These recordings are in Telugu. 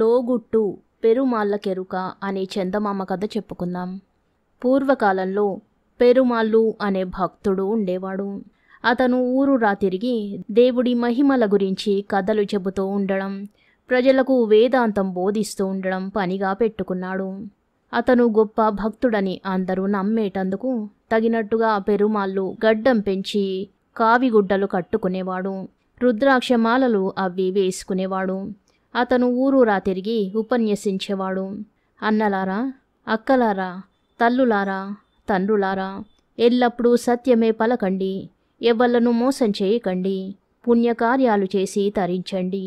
లోగుట్టు పెరుమాళ్ళకెరుక అనే చందమామ కథ చెప్పుకుందాం పూర్వకాలంలో పెరుమాళ్ళు అనే భక్తుడు ఉండేవాడు అతను ఊరురా తిరిగి దేవుడి మహిమల గురించి కథలు చెబుతూ ఉండడం ప్రజలకు వేదాంతం బోధిస్తూ ఉండడం పనిగా పెట్టుకున్నాడు అతను గొప్ప భక్తుడని అందరూ నమ్మేటందుకు తగినట్టుగా పెరుమాళ్ళు గడ్డం పెంచి కావిగుడ్డలు కట్టుకునేవాడు రుద్రాక్షమాలలు అవి వేసుకునేవాడు అతను ఊరూరా తిరిగి ఉపన్యసించేవాడు అన్నలారా అక్కలారా తల్లులారా తండ్రులారా ఎల్లప్పుడూ సత్యమే పలకండి ఎవళ్ళను మోసం చేయకండి పుణ్యకార్యాలు చేసి తరించండి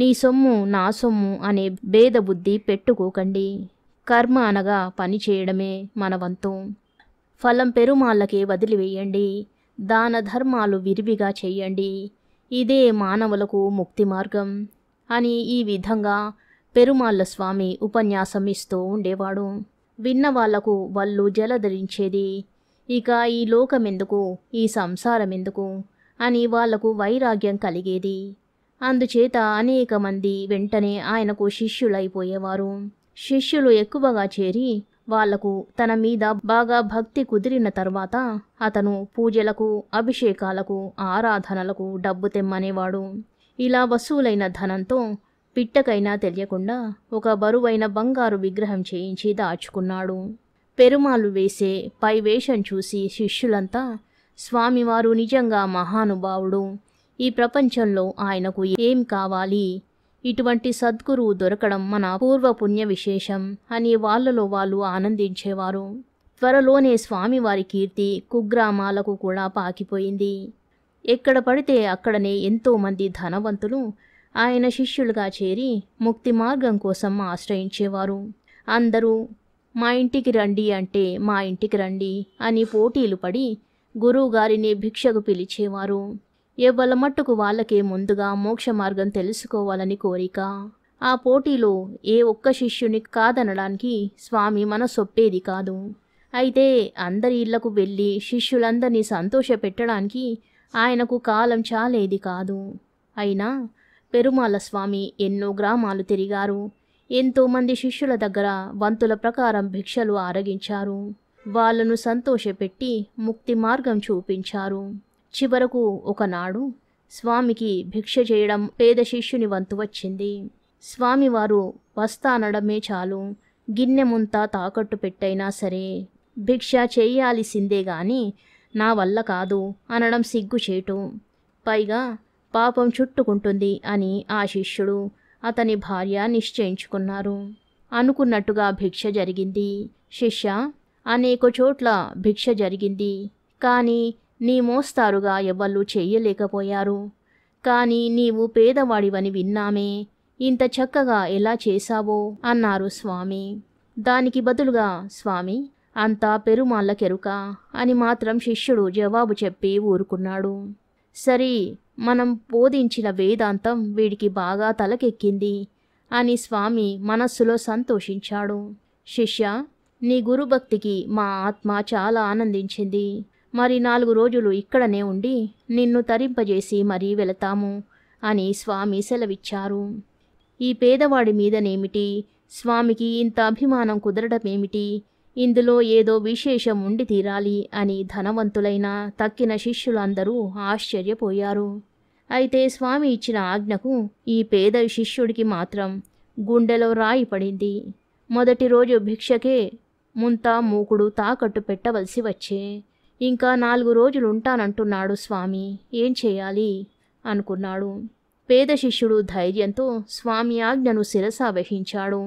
నీ సొమ్ము నా సొమ్ము అనే భేదబుద్ధి పెట్టుకోకండి కర్మ అనగా పని చేయడమే ఫలం పెరుమాళ్ళకే వదిలివేయండి దాన ధర్మాలు విరివిగా చేయండి ఇదే మానవులకు ముక్తి మార్గం అని ఈ విధంగా పెరుమాళ్ళ స్వామి ఉపన్యాసం ఇస్తూ ఉండేవాడు విన్న వాళ్లకు వాళ్ళు జలధరించేది ఇక ఈ లోకమెందుకు ఈ సంసారమెందుకు అని వాళ్లకు వైరాగ్యం కలిగేది అందుచేత అనేక మంది వెంటనే ఆయనకు శిష్యులైపోయేవారు శిష్యులు ఎక్కువగా చేరి వాళ్లకు తన మీద బాగా భక్తి కుదిరిన తర్వాత అతను పూజలకు అభిషేకాలకు ఆరాధనలకు డబ్బు తెమ్మనేవాడు ఇలా వసూలైన ధనంతో పిట్టకైనా తెలియకుండా ఒక బరువైన బంగారు విగ్రహం చేయించి దాచుకున్నాడు పెరుమాలు వేసే పై వేషం చూసి శిష్యులంతా స్వామివారు నిజంగా మహానుభావుడు ఈ ప్రపంచంలో ఆయనకు ఏం కావాలి ఇటువంటి సద్గురువు దొరకడం మన పూర్వపుణ్య విశేషం అని వాళ్ళలో వాళ్ళు ఆనందించేవారు త్వరలోనే స్వామివారి కీర్తి కుగ్రామాలకు కూడా పాకిపోయింది ఎక్కడ పడితే అక్కడనే ఎంతోమంది ధనవంతులు ఆయన శిష్యులుగా చేరి ముక్తి మార్గం కోసం ఆశ్రయించేవారు అందరూ మా ఇంటికి రండి అంటే మా ఇంటికి రండి అని పోటీలు పడి గురువుగారిని భిక్షకు పిలిచేవారు ఎవ్వల మట్టుకు వాళ్ళకే ముందుగా మోక్ష మార్గం తెలుసుకోవాలని కోరిక ఆ పోటీలో ఏ ఒక్క శిష్యుని కాదనడానికి స్వామి మనసొప్పేది కాదు అయితే అందరి ఇళ్లకు వెళ్ళి శిష్యులందరినీ సంతోషపెట్టడానికి ఆయనకు కాలం చాలేది కాదు అయినా పెరుమాల స్వామి ఎన్నో గ్రామాలు తిరిగారు ఎంతోమంది శిష్యుల దగ్గర వంతుల ప్రకారం భిక్షలు ఆరగించారు వాళ్లను సంతోషపెట్టి ముక్తి మార్గం చూపించారు చివరకు ఒకనాడు స్వామికి భిక్ష చేయడం పేద శిష్యుని వంతు వచ్చింది స్వామివారు వస్తానడమే చాలు గిన్నెముంతా తాకట్టు పెట్టైనా సరే భిక్ష చేయాల్సిందే గాని నా వల్ల కాదు అనడం సిగ్గు చేటు పైగా పాపం చుట్టుకుంటుంది అని ఆ శిష్యుడు అతని భార్య నిశ్చయించుకున్నారు అనుకున్నట్టుగా భిక్ష జరిగింది శిష్య అనేక చోట్ల భిక్ష జరిగింది కానీ నీ మోస్తారుగా ఎవళ్ళు చేయలేకపోయారు కానీ నీవు పేదవాడివని విన్నామే ఇంత చక్కగా ఎలా చేశావో అన్నారు స్వామి దానికి బదులుగా స్వామి అంతా పెరుమాళ్ళకెరుక అని మాత్రం శిష్యుడు జవాబు చెప్పి ఊరుకున్నాడు సరే మనం బోధించిన వేదాంతం వీడికి బాగా తలకెక్కింది అని స్వామి మనస్సులో సంతోషించాడు శిష్య నీ గురుభక్తికి మా ఆత్మ చాలా ఆనందించింది మరి నాలుగు రోజులు ఇక్కడనే ఉండి నిన్ను తరింపజేసి మరీ వెళతాము అని స్వామి సెలవిచ్చారు ఈ పేదవాడి మీదనేమిటి స్వామికి ఇంత అభిమానం కుదరడమేమిటి ఇందులో ఏదో విశేషం ఉండి తీరాలి అని ధనవంతులైన తక్కిన శిష్యులందరూ ఆశ్చర్యపోయారు అయితే స్వామి ఇచ్చిన ఆజ్ఞకు ఈ పేద శిష్యుడికి మాత్రం గుండెలో రాయి పడింది మొదటి రోజు భిక్షకే ముంతా మూకుడు తాకట్టు పెట్టవలసి వచ్చే ఇంకా నాలుగు రోజులు ఉంటానంటున్నాడు స్వామి ఏం చేయాలి అనుకున్నాడు పేద శిష్యుడు ధైర్యంతో స్వామి ఆజ్ఞను శిరసా వహించాడు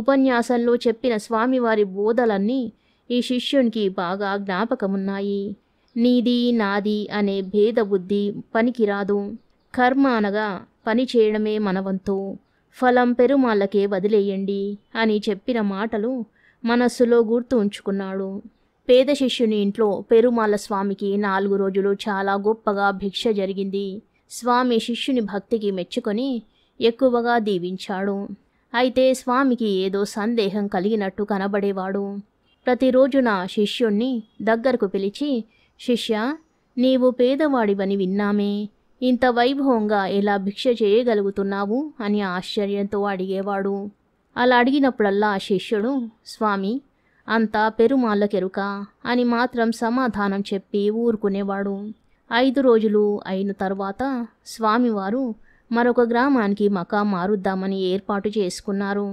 ఉపన్యాసంలో చెప్పిన స్వామివారి బోధలన్నీ ఈ శిష్యునికి బాగా జ్ఞాపకమున్నాయి నీది నాది అనే భేదబుద్ధి పనికిరాదు కర్మ అనగా పని చేయడమే మనవంతు ఫలం పెరుమాళ్ళకే వదిలేయండి అని చెప్పిన మాటలు మనస్సులో గుర్తు ఉంచుకున్నాడు పేద శిష్యుని ఇంట్లో పెరుమాళ్ళ స్వామికి నాలుగు రోజులు చాలా గొప్పగా భిక్ష జరిగింది స్వామి శిష్యుని భక్తికి మెచ్చుకొని ఎక్కువగా దీవించాడు అయితే స్వామికి ఏదో సందేహం కలిగినట్టు కనబడేవాడు ప్రతిరోజు నా శిష్యుణ్ణి దగ్గరకు పిలిచి శిష్య నీవు పేదవాడివని విన్నామే ఇంత వైభవంగా ఎలా భిక్ష చేయగలుగుతున్నావు అని ఆశ్చర్యంతో అడిగేవాడు అలా అడిగినప్పుడల్లా శిష్యుడు స్వామి అంతా పెరుమాళ్ళకెరుక అని మాత్రం సమాధానం చెప్పి ఊరుకునేవాడు ఐదు రోజులు అయిన తర్వాత స్వామివారు మరొక గ్రామానికి మకా మారుద్దామని ఏర్పాటు చేసుకున్నారు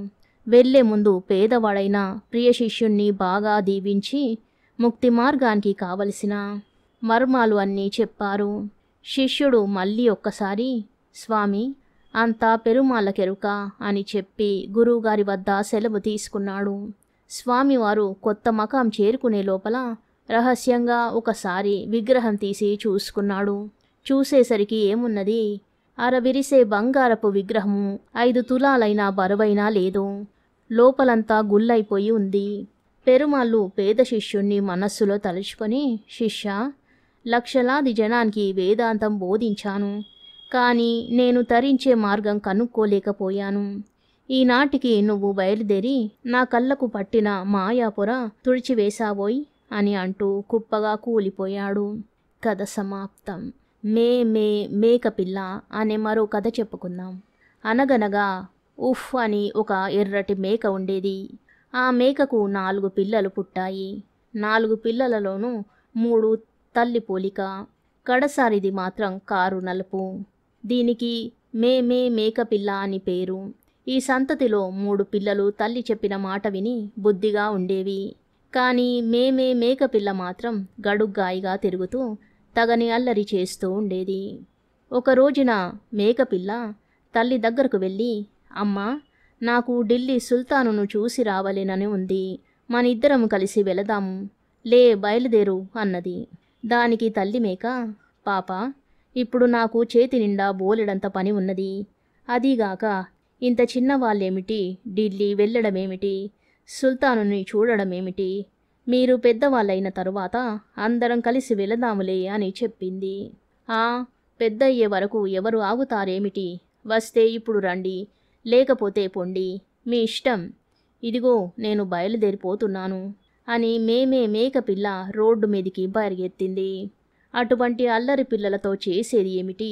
వెళ్లే ముందు పేదవాడైన ప్రియ శిష్యుణ్ణి బాగా దీవించి ముక్తి మార్గానికి కావలసిన మర్మాలు అన్నీ చెప్పారు శిష్యుడు మళ్ళీ ఒక్కసారి స్వామి అంతా పెరుమాళ్ళకెరుక అని చెప్పి గురువుగారి వద్ద సెలవు తీసుకున్నాడు స్వామివారు కొత్త మకాం చేరుకునే లోపల రహస్యంగా ఒకసారి విగ్రహం తీసి చూసుకున్నాడు చూసేసరికి ఏమున్నది అరవిరిసే బంగారపు విగ్రహము ఐదు తులాలైనా బరువైనా లేదు లోపలంతా గుల్లైపోయి ఉంది పెరుమాళ్ళు పేద శిష్యుణ్ణి మనస్సులో తలుచుకొని శిష్య లక్షలాది జనానికి వేదాంతం బోధించాను కానీ నేను తరించే మార్గం కనుక్కోలేకపోయాను ఈనాటికి నువ్వు బయలుదేరి నా కళ్ళకు పట్టిన మాయాపుర తుడిచివేశావోయ్ అని అంటూ కుప్పగా కూలిపోయాడు కథ సమాప్తం మే మే మేకపిల్ల అనే మరో కథ చెప్పుకుందాం అనగనగా ఉఫ్ అని ఒక ఎర్రటి మేక ఉండేది ఆ మేకకు నాలుగు పిల్లలు పుట్టాయి నాలుగు పిల్లలలోనూ మూడు తల్లి పోలిక కడసారిది మాత్రం కారు నలుపు దీనికి మే మే మేకపిల్ల అని పేరు ఈ సంతతిలో మూడు పిల్లలు తల్లి చెప్పిన మాట విని బుద్ధిగా ఉండేవి కానీ మేమే మేకపిల్ల మాత్రం గడుగ్గాయిగా తిరుగుతూ తగని అల్లరి చేస్తూ ఉండేది ఒక రోజున మేకపిల్ల తల్లి దగ్గరకు వెళ్ళి అమ్మా నాకు ఢిల్లీ సుల్తానును చూసి రావలేనని ఉంది మనిద్దరం కలిసి వెళదాము లే బయలుదేరు అన్నది దానికి తల్లి మేక పాప ఇప్పుడు నాకు చేతి నిండా బోలెడంత పని ఉన్నది అదీగాక ఇంత చిన్నవాళ్ళేమిటి ఢిల్లీ వెళ్ళడమేమిటి సుల్తానుని చూడడమేమిటి మీరు పెద్దవాళ్ళైన తరువాత అందరం కలిసి వెళదాములే అని చెప్పింది ఆ అయ్యే వరకు ఎవరు ఆగుతారేమిటి వస్తే ఇప్పుడు రండి లేకపోతే పొండి మీ ఇష్టం ఇదిగో నేను బయలుదేరిపోతున్నాను అని మేమే మేకపిల్ల రోడ్డు మీదికి బయలుగెత్తింది అటువంటి అల్లరి పిల్లలతో చేసేది ఏమిటి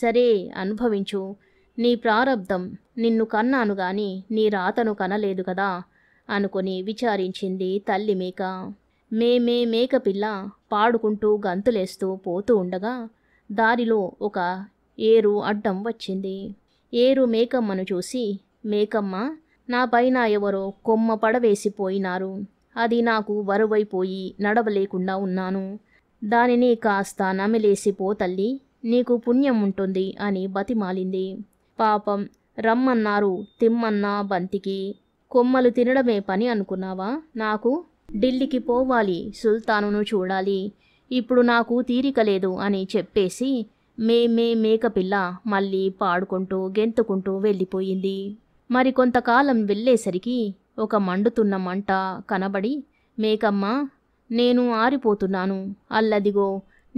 సరే అనుభవించు నీ ప్రారంధం నిన్ను కన్నాను గాని నీ రాతను కనలేదు కదా అనుకుని విచారించింది తల్లి మేక మేమే మేకపిల్ల పాడుకుంటూ గంతులేస్తూ పోతూ ఉండగా దారిలో ఒక ఏరు అడ్డం వచ్చింది ఏరు మేకమ్మను చూసి మేకమ్మ నా పైన ఎవరో కొమ్మ పడవేసిపోయినారు అది నాకు బరువైపోయి నడవలేకుండా ఉన్నాను దానిని కాస్త నమిలేసిపో తల్లి నీకు పుణ్యం ఉంటుంది అని బతిమాలింది పాపం రమ్మన్నారు తిమ్మన్నా బంతికి కొమ్మలు తినడమే పని అనుకున్నావా నాకు ఢిల్లీకి పోవాలి సుల్తానును చూడాలి ఇప్పుడు నాకు తీరిక లేదు అని చెప్పేసి మే మే మేకపిల్ల మళ్ళీ పాడుకుంటూ గెంతుకుంటూ వెళ్ళిపోయింది మరికొంతకాలం వెళ్ళేసరికి ఒక మండుతున్న మంట కనబడి మేకమ్మ నేను ఆరిపోతున్నాను అల్లదిగో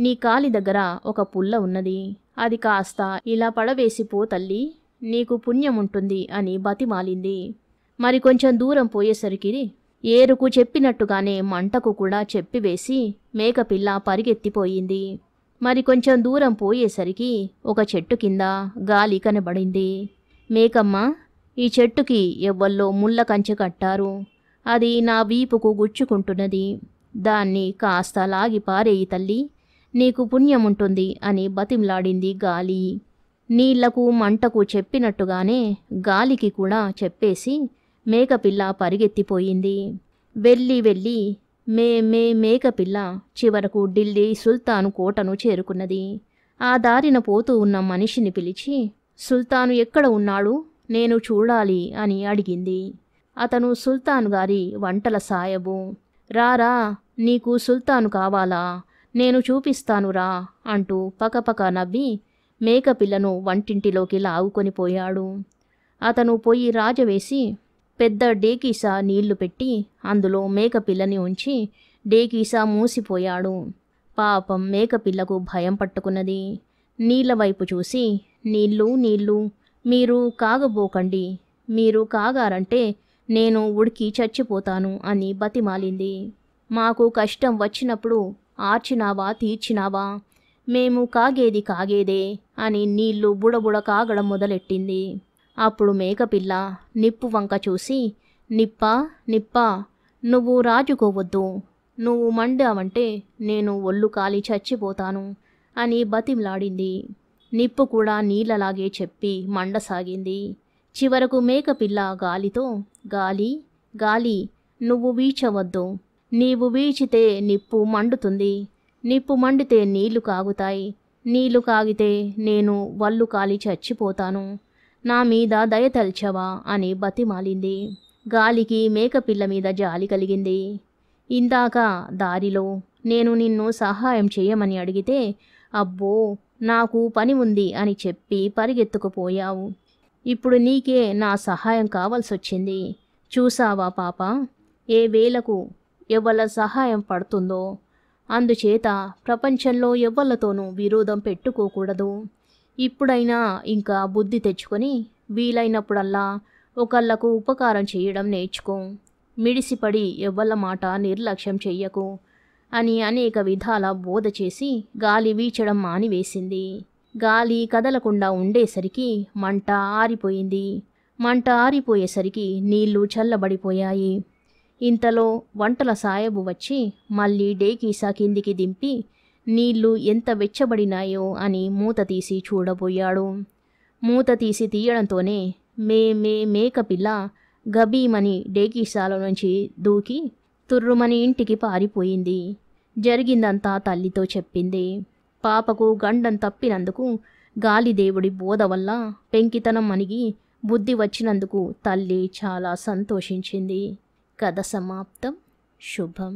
నీ కాలి దగ్గర ఒక పుల్ల ఉన్నది అది కాస్త ఇలా పడవేసిపో తల్లి నీకు పుణ్యముంటుంది అని బతిమాలింది మరి కొంచెం దూరం పోయేసరికి ఏరుకు చెప్పినట్టుగానే మంటకు కూడా చెప్పివేసి మేకపిల్ల పరిగెత్తిపోయింది మరి కొంచెం దూరం పోయేసరికి ఒక చెట్టు కింద గాలి కనబడింది మేకమ్మ ఈ చెట్టుకి ఎవ్వల్లో ముళ్ళ కంచె కట్టారు అది నా వీపుకు గుచ్చుకుంటున్నది దాన్ని కాస్త లాగి పారేయి తల్లి నీకు పుణ్యముంటుంది అని బతిమ్లాడింది గాలి నీళ్లకు మంటకు చెప్పినట్టుగానే గాలికి కూడా చెప్పేసి మేకపిల్ల పరిగెత్తిపోయింది వెళ్ళి వెళ్ళి మే మే మేకపిల్ల చివరకు ఢిల్లీ సుల్తాను కోటను చేరుకున్నది ఆ దారిన పోతూ ఉన్న మనిషిని పిలిచి సుల్తాను ఎక్కడ ఉన్నాడు నేను చూడాలి అని అడిగింది అతను సుల్తాను గారి వంటల సాయబు రారా నీకు సుల్తాను కావాలా నేను చూపిస్తానురా అంటూ పకపక నవ్వి మేకపిల్లను వంటింటిలోకి లాగుకొని పోయాడు అతను పోయి రాజవేసి పెద్ద డేకీసా నీళ్లు పెట్టి అందులో మేకపిల్లని ఉంచి డేకీసా మూసిపోయాడు పాపం మేకపిల్లకు భయం పట్టుకున్నది నీళ్ళ వైపు చూసి నీళ్ళు నీళ్ళు మీరు కాగబోకండి మీరు కాగారంటే నేను ఉడికి చచ్చిపోతాను అని బతిమాలింది మాకు కష్టం వచ్చినప్పుడు ఆర్చినావా తీర్చినావా మేము కాగేది కాగేదే అని నీళ్లు బుడబుడ కాగడం మొదలెట్టింది అప్పుడు మేకపిల్ల నిప్పు వంక చూసి నిప్ప నిప్ప నువ్వు రాజుకోవద్దు నువ్వు మండావంటే నేను ఒళ్ళు కాలి చచ్చిపోతాను అని బతిమలాడింది నిప్పు కూడా నీళ్ళలాగే చెప్పి మండసాగింది చివరకు మేకపిల్ల గాలితో గాలి గాలి నువ్వు వీచవద్దు నీవు వీచితే నిప్పు మండుతుంది నిప్పు మండితే నీళ్లు కాగుతాయి నీళ్లు కాగితే నేను వల్లు కాలి చచ్చిపోతాను నా మీద దయతల్చవా అని బతిమాలింది గాలికి మేకపిల్ల మీద జాలి కలిగింది ఇందాక దారిలో నేను నిన్ను సహాయం చేయమని అడిగితే అబ్బో నాకు పని ఉంది అని చెప్పి పరిగెత్తుకుపోయావు ఇప్పుడు నీకే నా సహాయం కావాల్సొచ్చింది చూసావా పాప ఏ వేలకు ఎవ్వల సహాయం పడుతుందో అందుచేత ప్రపంచంలో ఎవ్వలతోనూ విరోధం పెట్టుకోకూడదు ఇప్పుడైనా ఇంకా బుద్ధి తెచ్చుకొని వీలైనప్పుడల్లా ఒకళ్ళకు ఉపకారం చేయడం నేర్చుకో మిడిసిపడి ఎవ్వళ్ళ మాట నిర్లక్ష్యం చెయ్యకు అని అనేక విధాల బోధ చేసి గాలి వీచడం మానివేసింది గాలి కదలకుండా ఉండేసరికి మంట ఆరిపోయింది మంట ఆరిపోయేసరికి నీళ్లు చల్లబడిపోయాయి ఇంతలో వంటల సాయబు వచ్చి మళ్ళీ డేకీసా కిందికి దింపి నీళ్లు ఎంత వెచ్చబడినాయో అని మూత తీసి చూడబోయాడు మూత తీసి తీయడంతోనే మే మే మేకపిల్ల గబీమని డేకీసాల నుంచి దూకి తుర్రుమని ఇంటికి పారిపోయింది జరిగిందంతా తల్లితో చెప్పింది పాపకు గండం తప్పినందుకు గాలిదేవుడి బోధ వల్ల పెంకితనం అనిగి బుద్ధి వచ్చినందుకు తల్లి చాలా సంతోషించింది కథ సమాప్తం శుభం